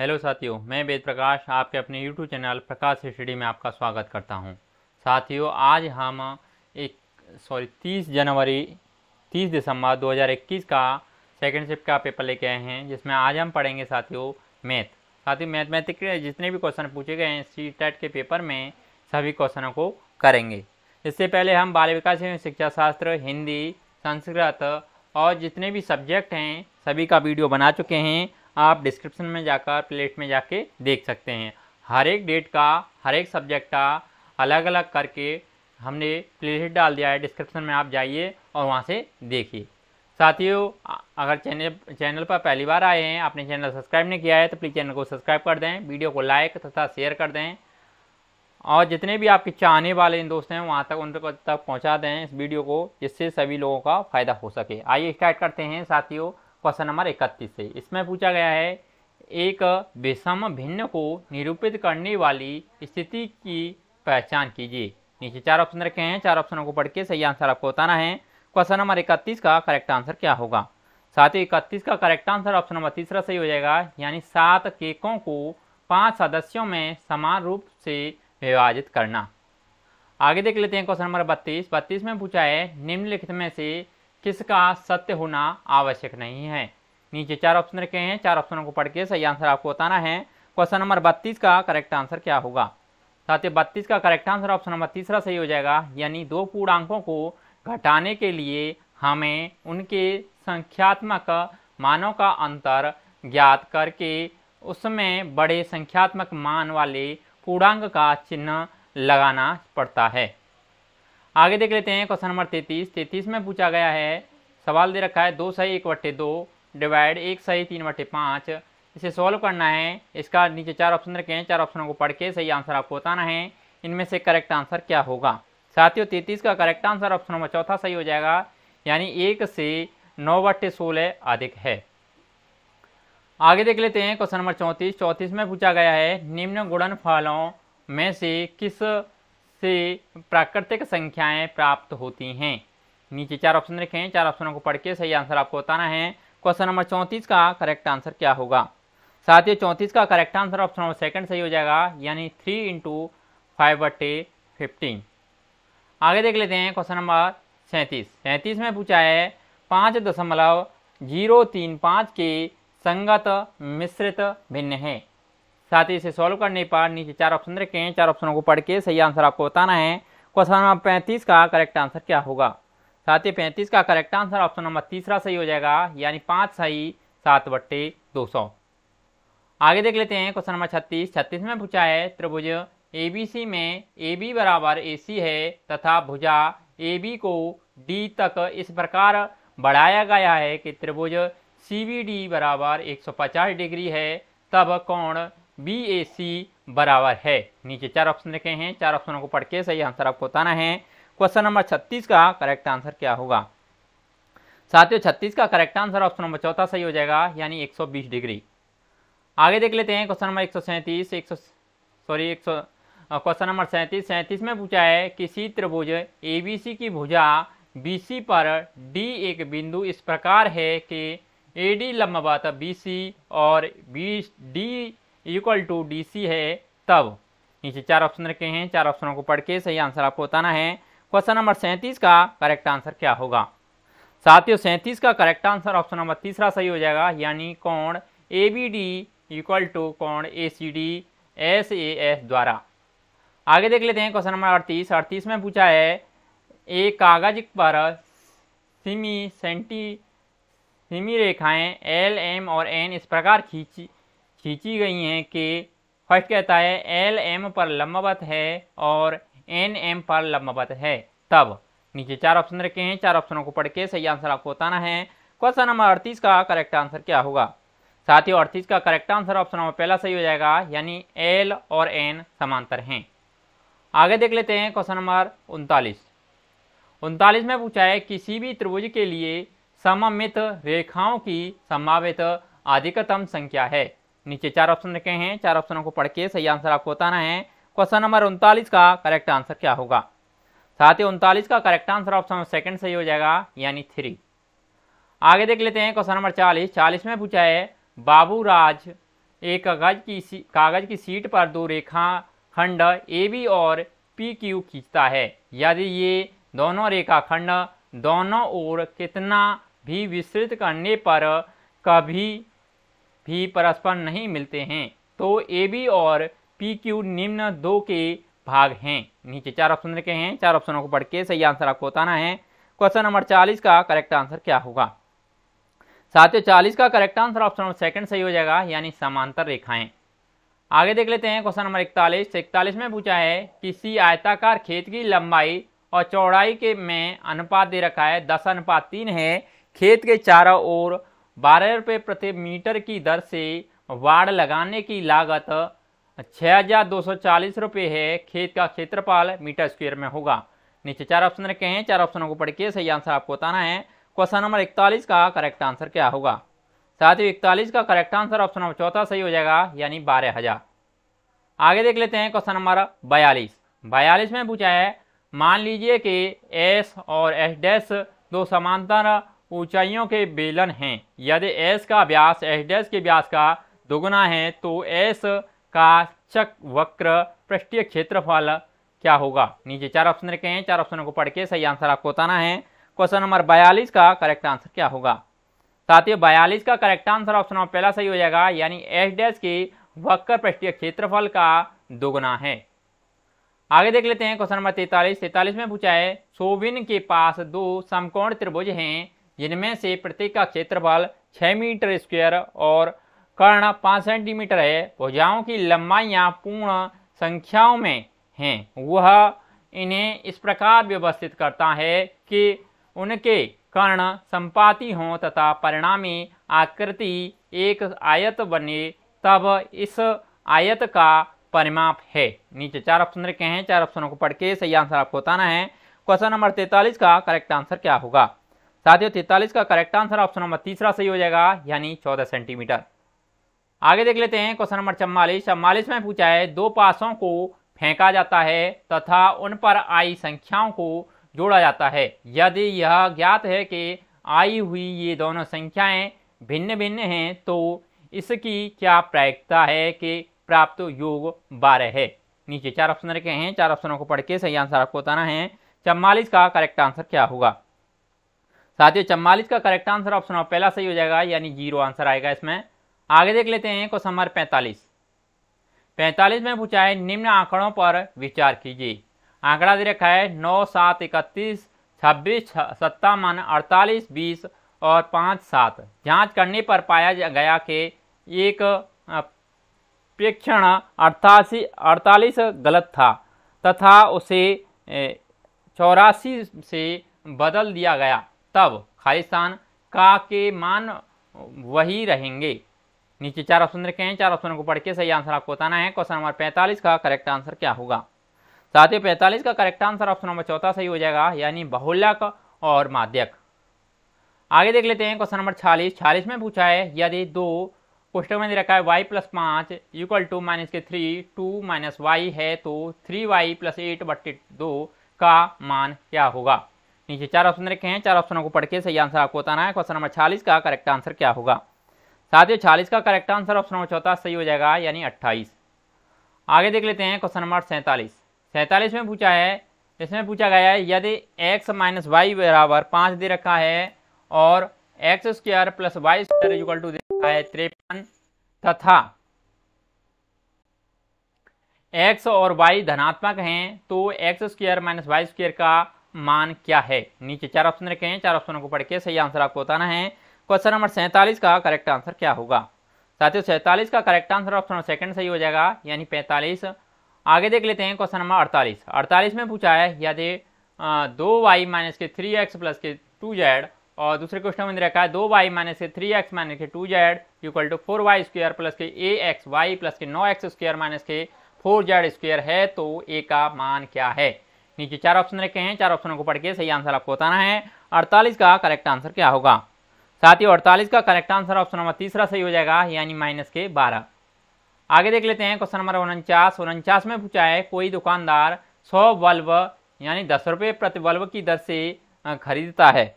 hello साथियों मैं वेद प्रकाश आपके अपने यूट्यूब चैनल प्रकाश स्टडी में आपका स्वागत करता हूं साथियों आज हम एक सॉरी तीस जनवरी तीस दिसंबर 2021 का सेकंड शिफ्ट का पेपर लेके आए हैं जिसमें आज हम पढ़ेंगे साथियों मैथ साथियों मैथमेटिक के जितने भी क्वेश्चन पूछे गए हैं सी टेट के पेपर में सभी क्वेश्चनों को करेंगे इससे पहले हम बाल विकास एवं शिक्षा शास्त्र हिंदी संस्कृत और जितने भी सब्जेक्ट हैं सभी का वीडियो बना चुके हैं आप डिस्क्रिप्शन में जाकर प्लेट में जाके देख सकते हैं हर एक डेट का हर एक सब्जेक्ट का अलग अलग करके हमने प्लेलिस्ट डाल दिया है डिस्क्रिप्शन में आप जाइए और वहाँ से देखिए साथियों अगर चैनल चैनल पर पहली बार आए हैं आपने चैनल सब्सक्राइब नहीं किया है तो प्लीज़ चैनल को सब्सक्राइब कर दें वीडियो को लाइक तथा शेयर कर दें और जितने भी आपके चाहने वाले इन दोस्त हैं वहाँ तक उन तक पहुँचा दें इस वीडियो को जिससे सभी लोगों का फ़ायदा हो सके आइए स्टार्ट करते हैं साथियों क्वेश्चन नंबर इकतीस से इसमें पूछा गया है एक विषम भिन्न को निरूपित करने वाली स्थिति की पहचान कीजिए नीचे चार ऑप्शन रखे हैं चार ऑप्शनों को पढ़ के सही आंसर आपको बताना है क्वेश्चन नंबर इकतीस का करेक्ट आंसर क्या होगा साथ ही इकतीस का करेक्ट आंसर ऑप्शन नंबर तीसरा सही हो जाएगा यानी सात केकों को पांच सदस्यों में समान रूप से विभाजित करना आगे देख लेते हैं क्वेश्चन नंबर बत्तीस बत्तीस में पूछा है निम्नलिखित में से किसका सत्य होना आवश्यक नहीं है नीचे चार ऑप्शन रखे हैं चार ऑप्शनों को पढ़ के सही आंसर आपको बताना है क्वेश्चन नंबर बत्तीस का करेक्ट आंसर क्या होगा साथ ही बत्तीस का करेक्ट आंसर ऑप्शन नंबर तीसरा सही हो जाएगा यानी दो पूर्णांकों को घटाने के लिए हमें उनके संख्यात्मक मानों का अंतर ज्ञात करके उसमें बड़े संख्यात्मक मान वाले पूर्णांक का चिन्ह लगाना पड़ता है आगे देख लेते हैं क्वेश्चन नंबर तैतीस तैतीस में पूछा गया है सवाल दे रखा है दो सही एक बट्टे दो डिवाइड एक सही तीन बट्टे पाँच इसे सॉल्व करना है इसका नीचे चार ऑप्शन रखे हैं चार ऑप्शनों को पढ़ के सही आंसर आपको बताना है इनमें से करेक्ट आंसर क्या होगा साथियों तैतीस का करेक्ट आंसर ऑप्शन नंबर चौथा सही हो जाएगा यानी एक से नौ बट्टे सोलह अधिक है आगे देख लेते हैं क्वेश्चन नंबर चौंतीस चौंतीस में पूछा गया है निम्न गुणन फलों में से किस से प्राकृतिक संख्याएं प्राप्त होती हैं नीचे चार ऑप्शन लिखे हैं चार ऑप्शनों को पढ़ के सही आंसर आपको बताना है क्वेश्चन नंबर चौंतीस का करेक्ट आंसर क्या होगा साथ ही चौंतीस का correct answer option number second सही हो जाएगा यानी थ्री इंटू फाइव बटे फिफ्टीन आगे देख लेते हैं क्वेश्चन नंबर सैंतीस सैंतीस में पूछा है पाँच दशमलव जीरो तीन पाँच के संगत मिश्रित भिन्न है साथ ही इसे सॉल्व करने पर नीचे चार ऑप्शन रखे हैं चार ऑप्शनों को पढ़ के सही आंसर आपको बताना है क्वेश्चन नंबर पैंतीस का करेक्ट आंसर क्या होगा साथ ही पैंतीस का करेक्ट आंसर ऑप्शन नंबर तीसरा सही हो जाएगा यानी पाँच सही सात बट्टे दो सौ आगे देख लेते हैं क्वेश्चन नंबर छत्तीस छत्तीस में पूछा है त्रिभुज ए बी सी में ए बी बराबर ए सी है तथा भुजा ए बी को डी तक इस प्रकार बढ़ाया गया है कि त्रिभुज सी बी डी बराबर एक सौ पचास डिग्री है तब कोण बी ए सी बराबर है नीचे चार ऑप्शन लिखे हैं चार ऑप्शनों को पढ़ के सही आंसर आपको बताना है क्वेश्चन नंबर छत्तीस का करेक्ट आंसर क्या होगा साथियों छत्तीस का करेक्ट आंसर ऑप्शन नंबर चौथा सही हो जाएगा यानी 120 डिग्री आगे देख लेते हैं क्वेश्चन नंबर एक सौ एक सौ सॉरी एक सौ क्वेश्चन नंबर सैंतीस सैंतीस में पूछा है किसी त्रिभुज ए बी सी की भुजा बी सी पर डी एक बिंदु इस प्रकार है कि ए डी लंबवत बी सी और B D equal to D C है तब नीचे चार ऑप्शन रखे हैं चार ऑप्शनों को पढ़ के सही आंसर आपको बताना है क्वेश्चन नंबर सैंतीस का करेक्ट आंसर क्या होगा साथियों सैंतीस का करेक्ट आंसर ऑप्शन नंबर तीसरा सही हो जाएगा यानी कौन A B D equal to कौन A C D S A S द्वारा आगे देख लेते हैं क्वेश्चन नंबर अड़तीस अड़तीस में पूछा है एक कागज पर सिमी सेंटी सिमी रेखाएं एल एम और एन इस प्रकार खींची खींची गई हैं कि फर्स्ट कहता है एल एम पर लंबावत है और एन एम पर लंबावत है तब नीचे चार ऑप्शन रखे हैं चार ऑप्शनों को पढ़ के सही आंसर आपको बताना है क्वेश्चन नंबर अड़तीस का करेक्ट आंसर क्या होगा साथ ही अड़तीस का करेक्ट आंसर ऑप्शन नंबर पहला सही हो जाएगा यानी एल और एन समांतर हैं आगे देख लेते हैं क्वेश्चन नंबर उनतालीस उनतालीस में पूछा है किसी भी त्रिभुज के लिए सममित रेखाओं की संभावित अधिकतम संख्या है नीचे चार ऑप्शन रखे हैं चार ऑप्शनों को पढ़ के सही आंसर आपको बताना है क्वेश्चन नंबर उनतालीस का करेक्ट आंसर क्या होगा साथ ही उनतालीस का करेक्ट आंसर ऑप्शन सेकंड सही हो जाएगा यानी थ्री आगे देख लेते हैं क्वेश्चन नंबर चालीस चालीस में पूछा है बाबू राज एक कागज की कागज की सीट पर दो रेखा खंड ए बी और पी क्यू खींचता है यदि ये दोनों रेखा खंड दोनों ओर कितना भी विस्तृत करने पर कभी भी परस्पर नहीं मिलते हैं तो ए बी और पी क्यू निम्न दो के भाग हैं नीचे चार ऑप्शन लिखे हैं चार ऑप्शनों को पढ़ के सही आंसर आपको बताना है क्वेश्चन नंबर चालीस का करेक्ट आंसर क्या होगा साथियों चालीस का correct answer option number second सही हो जाएगा यानी समांतर रेखाएं आगे देख लेते हैं क्वेश्चन नंबर इकतालीस तो इकतालीस में पूछा है किसी आयताकार खेत की लंबाई और चौड़ाई के में अनुपात दे रखा है दस अनुपात तीन है खेत के चारों ओर बारह रुपये प्रति मीटर की दर से वाड़ लगाने की लागत छः हजार दो सौ चालीस रुपये है खेत का क्षेत्रपाल मीटर स्क्वायर में होगा नीचे चार ऑप्शन रखे हैं चार ऑप्शनों को पढ़ के सही आंसर आपको बताना है क्वेश्चन नंबर इकतालीस का करेक्ट आंसर क्या होगा साथ ही इकतालीस का करेक्ट आंसर ऑप्शन नंबर चौथा सही हो जाएगा यानी बारह हजार आगे देख लेते हैं क्वेश्चन नंबर बयालीस बयालीस में पूछा है मान लीजिए कि एस और एस डैश दो समांतर ऊंचाइयों के बेलन हैं यदि एस का व्यास एस डैस के व्यास का दोगुना है तो एस का चक वक्र पृष्ठीय क्षेत्रफल क्या होगा नीचे चार ऑप्शन रखे हैं चार ऑप्शनों को पढ़ के सही आंसर आपको बताना है क्वेश्चन नंबर बयालीस का करेक्ट आंसर क्या होगा ही बयालीस का करेक्ट आंसर ऑप्शन नंबर पहला सही हो जाएगा यानी एस डैस के वक्र पृष्ठीय क्षेत्रफल का दोगुना है आगे देख लेते हैं क्वेश्चन नंबर तैतालीस तैतालीस में पूछा है सोविन के पास दो समकोण त्रिभुज हैं जिनमें से प्रत्येक का क्षेत्रफल छः मीटर स्क्वायर और कर्ण पाँच सेंटीमीटर है भुजाओं की लंबाइयाँ पूर्ण संख्याओं में हैं वह इन्हें इस प्रकार व्यवस्थित करता है कि उनके कर्ण संपाति हों तथा परिणामी आकृति एक आयत बने तब इस आयत का परिमाप है नीचे चार ऑप्शन रखे हैं चार ऑप्शनों को पढ़ के सही आंसर आपको बताना है क्वेश्चन नंबर तैंतालीस का करेक्ट आंसर क्या होगा साथियों तैतालीस का करेक्ट आंसर ऑप्शन नंबर तीसरा सही हो जाएगा यानी चौदह सेंटीमीटर आगे देख लेते हैं क्वेश्चन नंबर चम्बालीस चम्बालीस में पूछा है दो पासों को फेंका जाता है तथा उन पर आई संख्याओं को जोड़ा जाता है यदि यह ज्ञात है कि आई हुई ये दोनों संख्याएं भिन्न भिन्न हैं तो इसकी क्या प्रायिकता है कि प्राप्त योग बारह है नीचे चार ऑप्शन रखे हैं चार ऑप्शनों को पढ़ के सही आंसर आपको बताना है चम्बालीस का करेक्ट आंसर क्या होगा साथियों चम्बालीस का करेक्ट आंसर ऑप्शन पहला सही हो जाएगा यानी जीरो आंसर आएगा इसमें आगे देख लेते हैं क्वेश्चन नंबर पैंतालीस पैंतालीस में पूछा है निम्न आंकड़ों पर विचार कीजिए आंकड़ा दे रखा है नौ सात इकतीस छब्बीस सत्तावन अड़तालीस बीस और पाँच सात जांच करने पर पाया गया कि एक प्रेक्षण अड़तासी अड़तालीस गलत था तथा उसे चौरासी से बदल दिया गया तब खालिस्तान का के मान वही रहेंगे नीचे चार ऑप्शन रखे हैं चार ऑप्शनों को पढ़ के सही आंसर आपको बताना है क्वेश्चन नंबर पैंतालीस का करेक्ट आंसर क्या होगा साथ ही पैंतालीस का करेक्ट आंसर ऑप्शन नंबर चौथा सही हो जाएगा यानी बहुल्यक और माध्यक आगे देख लेते हैं क्वेश्चन नंबर छियालीस छियालीस में पूछा है यदि दो कोष्टक में दे रखा है वाई प्लस पाँच इक्वल टू माइनस के थ्री टू माइनस वाई है तो थ्री वाई प्लस एट बट्टी दो का मान क्या होगा नीचे चार ऑप्शन रखे हैं चार ऑप्शनों को पढ़ के सही आंसर आपको बताना है क्वेश्चन नंबर छालीस का करेक्ट आंसर क्या होगा साथियों छालीस का करेक्ट आंसर ऑप्शन नंबर चौथा सही हो जाएगा यानी अट्ठाईस आगे देख लेते हैं क्वेश्चन नंबर सैंतालीस सैंतालीस में पूछा है इसमें पूछा गया है यदि एक्स माइनस वाई बराबर पाँच दे रखा है और x square plus y square equal to दे रखा है त्रेपन तथा एक्स और वाई धनात्मक हैं तो x square minus y square का मान क्या है नीचे चार ऑप्शन रखे हैं चार ऑप्शनों को पढ़ के सही आंसर आपको बताना है क्वेश्चन नंबर सैंतालीस का करेक्ट आंसर क्या होगा साथियों सैंतालीस का correct answer option number second सही हो जाएगा यानी पैंतालीस आगे देख लेते हैं क्वेश्चन नंबर अड़तालीस अड़तालीस में पूछा है यदि दो वाई माइनस के थ्री एक्स प्लस के टू जेड और दूसरे क्वेश्चन में रखा है दो वाई माइनस के थ्री एक्स माइनस के two z equal to four y square plus के ए एक्स वाई प्लस के नौ एक्स स्क्वेयर माइनस के फोर जेड स्क्वेयर है तो ए का मान क्या है नीचे चार ऑप्शन रखे हैं चार ऑप्शनों को पढ़ के सही आंसर आपको बताना है अड़तालीस का करेक्ट आंसर क्या होगा साथ ही अड़तालीस का करेक्ट आंसर ऑप्शन नंबर तीसरा सही हो जाएगा यानी माइनस के बारह आगे देख लेते हैं क्वेश्चन नंबर उनचास उनचास में पूछा है कोई दुकानदार सौ बल्ब यानी दस रुपये प्रति बल्ब की दर से खरीदता है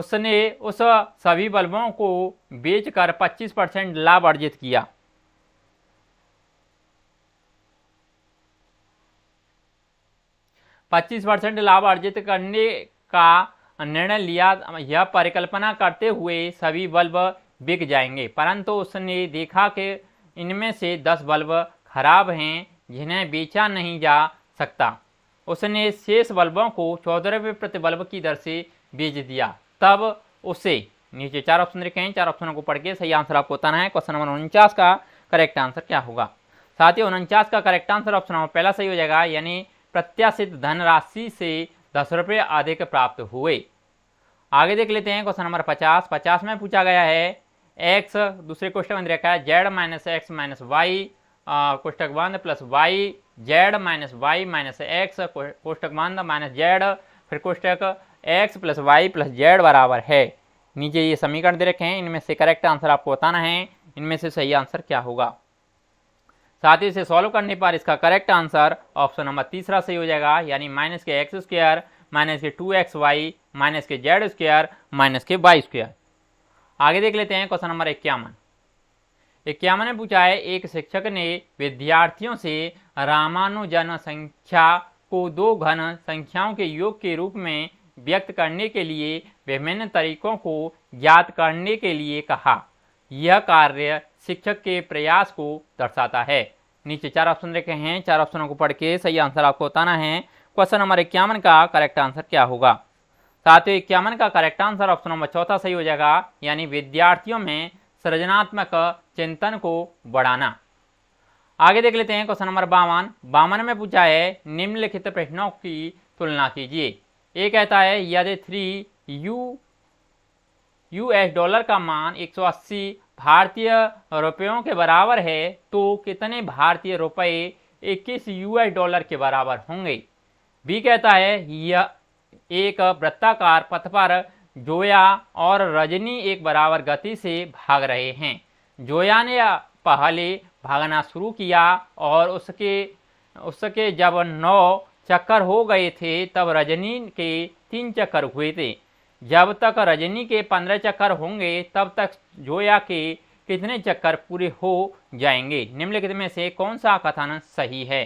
उसने उस सभी बल्बों को बेचकर 25 परसेंट लाभ अर्जित किया 25 परसेंट लाभ अर्जित करने का निर्णय लिया यह परिकल्पना करते हुए सभी बल्ब बिक जाएंगे परंतु उसने देखा कि इनमें से 10 बल्ब खराब हैं जिन्हें बेचा नहीं जा सकता उसने शेष बल्बों को चौदह रुपये प्रति बल्ब की दर से बेच दिया तब उसे नीचे चार ऑप्शन देखे हैं चार ऑप्शनों को पढ़ के सही आंसर आपको बताना है क्वेश्चन नंबर उनचास का करेक्ट आंसर क्या होगा साथ ही उनचास का करेक्ट आंसर ऑप्शन नंबर पहला सही हो जाएगा यानी प्रत्याशित धनराशि से दस रुपये अधिक प्राप्त हुए आगे देख लेते हैं क्वेश्चन नंबर पचास पचास में पूछा गया है एक्स दूसरे क्वेश्चन में देखा है z minus x minus y कोष्टक बंद plus y z minus y minus x कोष्टक बंद माइनस जेड फिर कोष्टक x plus y plus z बराबर है नीचे ये समीकरण दे रखे हैं इनमें से करेक्ट आंसर आपको बताना है इनमें से सही आंसर क्या होगा साथ ही इसे सॉल्व करने पर इसका करेक्ट आंसर ऑप्शन नंबर तीसरा सही हो जाएगा यानी माइनस के एक्स स्क्वायर माइनस के टू एक्स वाई माइनस के जेड स्क्वायर माइनस के वाई स्क्वायर आगे देख लेते हैं क्वेश्चन नंबर इक्यावन इक्यावन में पूछा है एक शिक्षक ने विद्यार्थियों से रामानुजन संख्या को दो घन संख्याओं के योग के रूप में व्यक्त करने के लिए विभिन्न तरीकों को ज्ञात करने के लिए कहा यह कार्य शिक्षक के प्रयास को दर्शाता है नीचे चार ऑप्शन रखे हैं चार ऑप्शनों को पढ़ के सही आंसर आपको बताना है क्वेश्चन नंबर इक्यावन का करेक्ट आंसर क्या होगा साथ ही इक्यावन का करेक्ट आंसर ऑप्शन नंबर चौथा सही हो जाएगा यानी विद्यार्थियों में सृजनात्मक चिंतन को बढ़ाना आगे देख लेते हैं क्वेश्चन नंबर बावन बावन में पूछा है निम्नलिखित प्रश्नों की तुलना कीजिए ये कहता है यदि three U U S dollar का मान 180 भारतीय रुपयों के बराबर है तो कितने भारतीय रुपए इक्कीस यूएस डॉलर के बराबर होंगे बी कहता है यह एक वृत्ताकार पथ पर जोया और रजनी एक बराबर गति से भाग रहे हैं जोया ने पहले भागना शुरू किया और उसके उसके जब नौ चक्कर हो गए थे तब रजनी के तीन चक्कर हुए थे जब तक रजनी के पंद्रह चक्कर होंगे तब तक जोया के कितने चक्कर पूरे हो जाएंगे निम्नलिखित में से कौन सा कथन सही है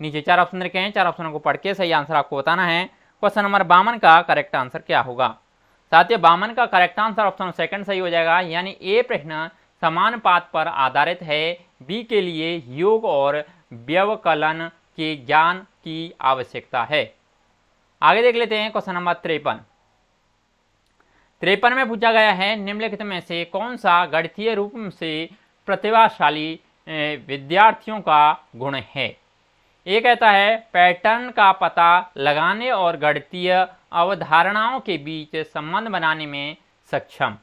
नीचे चार ऑप्शन रखे हैं चार ऑप्शनों को पढ़ के सही आंसर आपको बताना है क्वेश्चन नंबर बावन का करेक्ट आंसर क्या होगा साथियों बावन का करेक्ट आंसर ऑप्शन सेकंड सही हो जाएगा यानी ए प्रश्न समान पात पर आधारित है बी के लिए योग और व्यवकलन के ज्ञान की आवश्यकता है आगे देख लेते हैं क्वेश्चन नंबर तिरपन त्रेपन में पूछा गया है निम्नलिखित में से कौन सा गणितीय रूप से प्रतिभाशाली विद्यार्थियों का गुण है ये कहता है पैटर्न का पता लगाने और गणितीय अवधारणाओं के बीच संबंध बनाने में सक्षम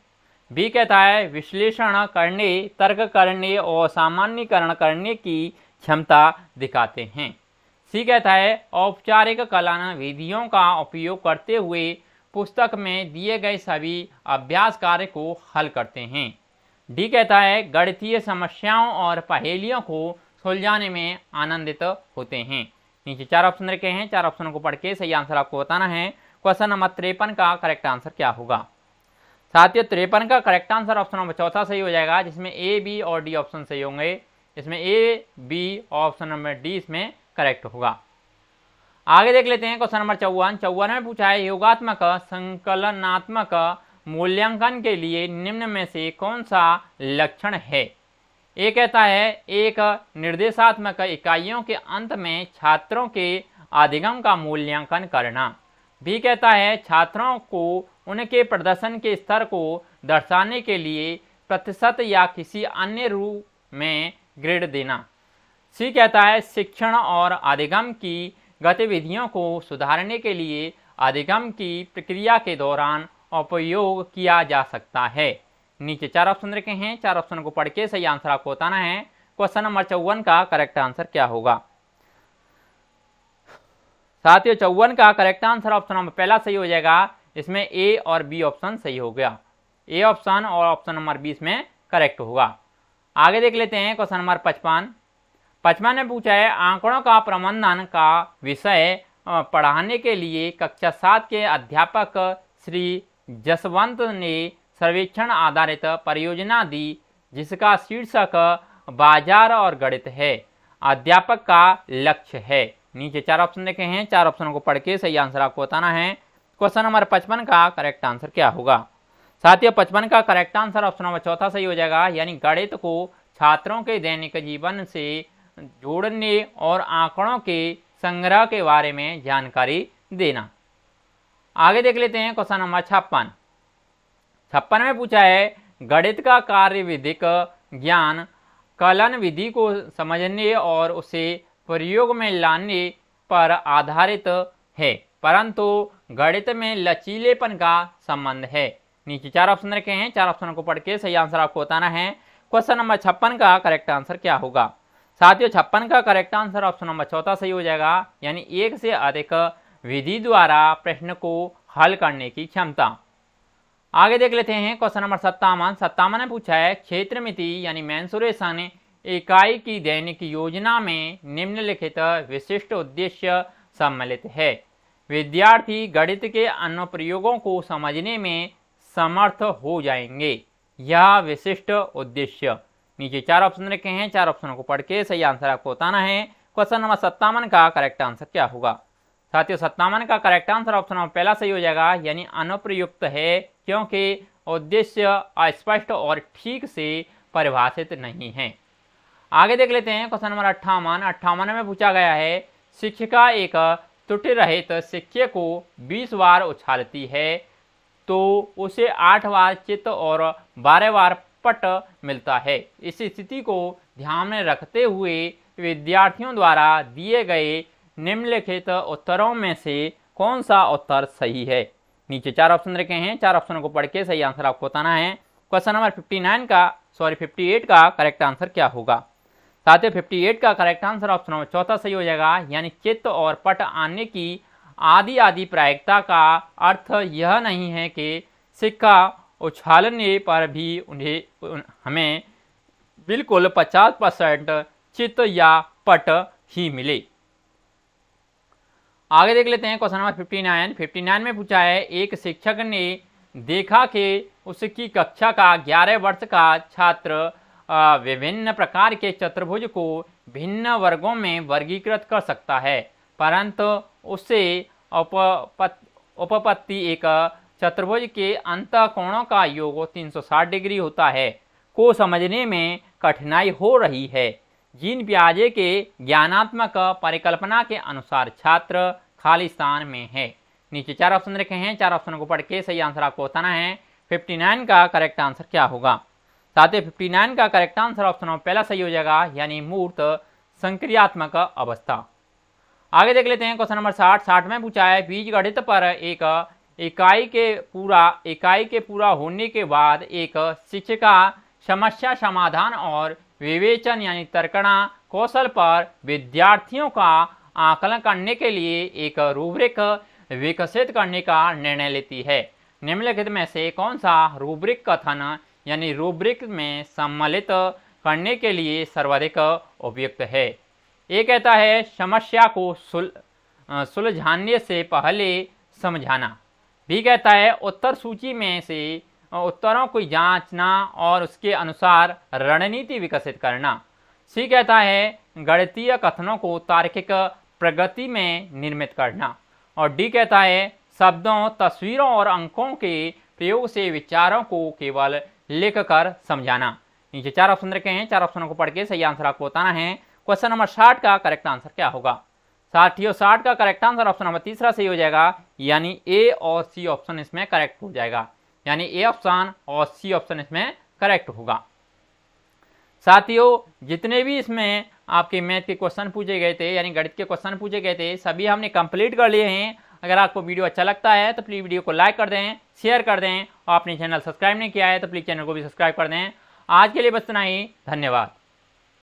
बी कहता है विश्लेषण करने तर्क करने और सामान्यकरण करने की क्षमता दिखाते हैं सी कहता है औपचारिक कलाना विधियों का उपयोग करते हुए पुस्तक में दिए गए सभी अभ्यास कार्य को हल करते हैं डी कहता है गणितीय समस्याओं और पहेलियों को सुलझाने में आनंदित होते हैं नीचे चार ऑप्शन रखे हैं चार ऑप्शनों को पढ़ के सही आंसर आपको बताना है क्वेश्चन नंबर त्रेपन का करेक्ट आंसर क्या होगा साथियों त्रेपन का करेक्ट आंसर ऑप्शन नंबर चौथा सही हो जाएगा जिसमें ए बी और डी ऑप्शन सही होंगे इसमें A B option number D इसमें करेक्ट होगा आगे देख लेते हैं क्वेश्चन नंबर चौवन चौवन में पूछा है योगात्मक संकलनात्मक मूल्यांकन के लिए निम्न में से कौन सा लक्षण है ये कहता है एक निर्देशात्मक इकाइयों के अंत में छात्रों के अधिगम का मूल्यांकन करना भी कहता है छात्रों को उनके प्रदर्शन के स्तर को दर्शाने के लिए प्रतिशत या किसी अन्य रूप में ग्रेड देना सी कहता है शिक्षण और अधिगम की गतिविधियों को सुधारने के लिए अधिगम की प्रक्रिया के दौरान उपयोग किया जा सकता है नीचे चार ऑप्शन रखे हैं चार ऑप्शन को पढ़ के सही आंसर आपको बताना है क्वेश्चन नंबर चौवन का करेक्ट आंसर क्या होगा साथियों चौवन का करेक्ट आंसर ऑप्शन नंबर पहला सही हो जाएगा इसमें ए और बी ऑप्शन सही हो गया ए ऑप्शन और ऑप्शन नंबर बीस में करेक्ट होगा आगे देख लेते हैं क्वेश्चन नंबर पचपन पचमा ने पूछा है आंकड़ों का प्रबंधन का विषय पढ़ाने के लिए कक्षा सात के अध्यापक श्री जसवंत ने सर्वेक्षण आधारित परियोजना दी जिसका शीर्षक बाजार और गणित है अध्यापक का लक्ष्य है नीचे चार ऑप्शन देखे हैं चार ऑप्शनों को पढ़ के सही आंसर आपको बताना है क्वेश्चन नंबर पचपन का करेक्ट आंसर क्या होगा साथ ही पचपन का करेक्ट आंसर ऑप्शन नंबर चौथा सही हो जाएगा यानी गणित को छात्रों के दैनिक जीवन से जोड़ने और आंकड़ों के संग्रह के बारे में जानकारी देना आगे देख लेते हैं क्वेश्चन नंबर छप्पन छप्पन में पूछा है गणित का कार्य विधिक ज्ञान कलन विधि को समझने और उसे प्रयोग में लाने पर आधारित है परंतु गणित में लचीलेपन का संबंध है नीचे चार ऑप्शन रखे हैं चार ऑप्शन को पढ़ के सही आंसर आपको बताना है क्वेश्चन नंबर छप्पन का करेक्ट आंसर क्या होगा साथियों छप्पन का करेक्ट आंसर ऑप्शन नंबर चौथा सही हो जाएगा यानी एक से अधिक विधि द्वारा प्रश्न को हल करने की क्षमता आगे देख लेते हैं क्वेश्चन नंबर सत्तावन सत्तावन ने पूछा है क्षेत्र मिति यानी मैंसुरेशन इकाई की दैनिक योजना में निम्नलिखित विशिष्ट उद्देश्य सम्मिलित है विद्यार्थी गणित के अनुप्रयोगों को समझने में समर्थ हो जाएंगे यह विशिष्ट उद्देश्य नीचे चार ऑप्शन रखे हैं चार ऑप्शनों को पढ़ के सही आंसर आपको बताना है क्वेश्चन नंबर सत्तावन का करेक्ट आंसर क्या होगा साथियों सत्तावन का करेक्ट आंसर ऑप्शन नंबर पहला सही हो जाएगा यानी अनुप्रयुक्त है क्योंकि उद्देश्य अस्पष्ट और ठीक से परिभाषित नहीं है आगे देख लेते हैं क्वेश्चन नंबर अट्ठावन अट्ठावन में पूछा गया है शिक्षिका एक त्रुटि रहित शिक्षक को 20 बार उछालती है तो उसे 8 बार चित्त और 12 बार पट मिलता है इस स्थिति को ध्यान में रखते हुए विद्यार्थियों द्वारा दिए गए निम्नलिखित उत्तरों में से कौन सा उत्तर सही है नीचे चार ऑप्शन रखे हैं चार ऑप्शनों को पढ़ के सही आंसर आपको बताना है क्वेश्चन नंबर 59 का सॉरी 58 का करेक्ट आंसर क्या होगा साथ ही 58 का करेक्ट आंसर ऑप्शन नंबर चौथा सही हो जाएगा यानी चित्त और पट आने की आदि आदि प्रायिकता का अर्थ यह नहीं है कि सिक्का उछालने पर भी उन्हें हमें बिल्कुल 50 परसेंट चित्त या पट ही मिले आगे देख लेते हैं क्वेश्चन नंबर 59 59 में पूछा है एक शिक्षक ने देखा कि उसकी कक्षा का 11 वर्ष का छात्र विभिन्न प्रकार के चतुर्भुज को भिन्न वर्गों में वर्गीकृत कर सकता है परंतु उसे उपपत्ति एक चतुर्भुज के अंत कोणों का योग 360 डिग्री होता है को समझने में कठिनाई हो रही है जीन प्याजे के ज्ञानात्मक परिकल्पना के अनुसार छात्र स्थान में है नीचे चार ऑप्शन रखे हैं चार ऑप्शन को पढ़ के सही आंसर आपको बताना है 59 का करेक्ट आंसर क्या होगा साथ ही 59 का करेक्ट आंसर ऑप्शन पहला सही हो जाएगा यानी मूर्त संक्रियात्मक अवस्था आगे देख लेते हैं क्वेश्चन नंबर साठ साठ में पूछा है बीज गणित पर एक इकाई के पूरा इकाई के पूरा होने के बाद एक शिक्षिका समस्या समाधान और विवेचन यानी तर्कणा कौशल पर विद्यार्थियों का आकलन करने के लिए एक रूब्रिक विकसित करने का निर्णय लेती है निम्नलिखित में से कौन सा रूब्रिक कथन यानी रूब्रिक में सम्मिलित करने के लिए सर्वाधिक उपयुक्त है ये कहता है समस्या को सुल सुलझाने से पहले समझाना भी कहता है उत्तर सूची में से उत्तरों की जांचना और उसके अनुसार रणनीति विकसित करना सी कहता है गणितीय कथनों को तार्किक प्रगति में निर्मित करना और डी कहता है शब्दों तस्वीरों और अंकों के प्रयोग से विचारों को केवल लिख कर समझाना नीचे चार ऑप्शन रखे हैं चार ऑप्शनों को पढ़ के सही आंसर आपको बताना है क्वेश्चन नंबर साठ का करेक्ट आंसर क्या होगा और साठ का करेक्ट आंसर ऑप्शन नंबर तीसरा सही हो जाएगा यानी ए और सी ऑप्शन इसमें करेक्ट हो जाएगा यानी ए ऑप्शन और सी ऑप्शन इसमें करेक्ट होगा साथियों जितने भी इसमें आपके मैथ के क्वेश्चन पूछे गए थे यानी गणित के क्वेश्चन पूछे गए थे सभी हमने कंप्लीट कर लिए हैं अगर आपको वीडियो अच्छा लगता है तो प्लीज़ वीडियो को लाइक कर दें शेयर कर दें और आपने चैनल सब्सक्राइब नहीं किया है तो प्लीज़ चैनल को भी सब्सक्राइब कर दें आज के लिए बस इतना ही धन्यवाद